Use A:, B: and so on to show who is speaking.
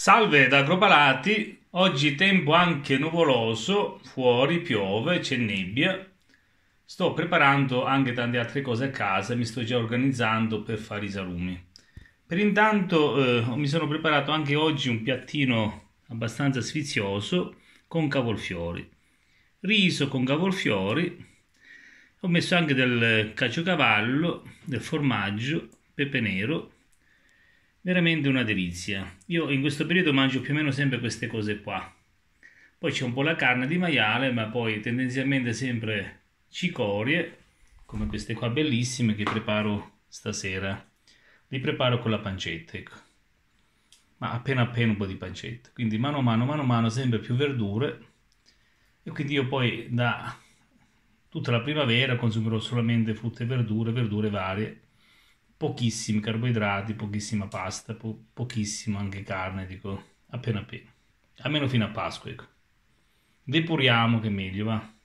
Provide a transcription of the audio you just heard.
A: Salve da Grobalati, oggi tempo anche nuvoloso, fuori piove, c'è nebbia. Sto preparando anche tante altre cose a casa, mi sto già organizzando per fare i salumi. Per intanto eh, mi sono preparato anche oggi un piattino abbastanza sfizioso con cavolfiori. Riso con cavolfiori, ho messo anche del caciocavallo, del formaggio, pepe nero, veramente una delizia. Io in questo periodo mangio più o meno sempre queste cose qua. Poi c'è un po' la carne di maiale, ma poi tendenzialmente sempre cicorie, come queste qua bellissime che preparo stasera. Li preparo con la pancetta, ecco. Ma appena appena un po' di pancetta. Quindi mano a mano, mano a mano, sempre più verdure. E quindi io poi da tutta la primavera consumerò solamente frutta e verdure, verdure varie pochissimi carboidrati, pochissima pasta, po- pochissima anche carne, dico appena appena, almeno fino a Pasqua. Ecco. Depuriamo che meglio va.